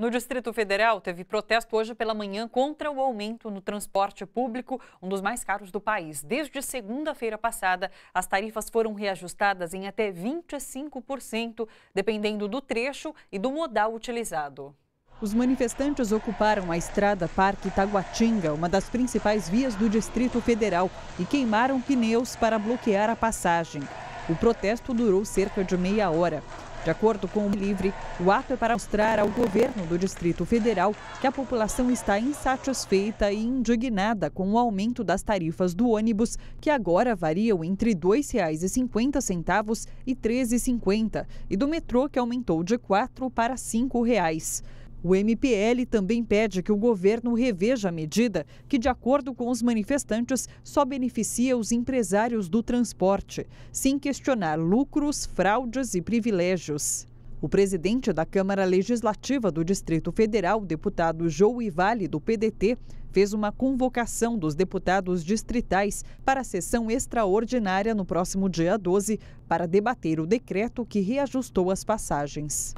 No Distrito Federal, teve protesto hoje pela manhã contra o aumento no transporte público, um dos mais caros do país. Desde segunda-feira passada, as tarifas foram reajustadas em até 25%, dependendo do trecho e do modal utilizado. Os manifestantes ocuparam a estrada Parque Itaguatinga, uma das principais vias do Distrito Federal, e queimaram pneus para bloquear a passagem. O protesto durou cerca de meia hora. De acordo com o Livre, o ato é para mostrar ao governo do Distrito Federal que a população está insatisfeita e indignada com o aumento das tarifas do ônibus, que agora variam entre R$ 2,50 e R$ 13,50, e do metrô, que aumentou de R$ 4 para R$ 5. Reais. O MPL também pede que o governo reveja a medida, que, de acordo com os manifestantes, só beneficia os empresários do transporte, sem questionar lucros, fraudes e privilégios. O presidente da Câmara Legislativa do Distrito Federal, deputado Joe Vale, do PDT, fez uma convocação dos deputados distritais para a sessão extraordinária no próximo dia 12 para debater o decreto que reajustou as passagens.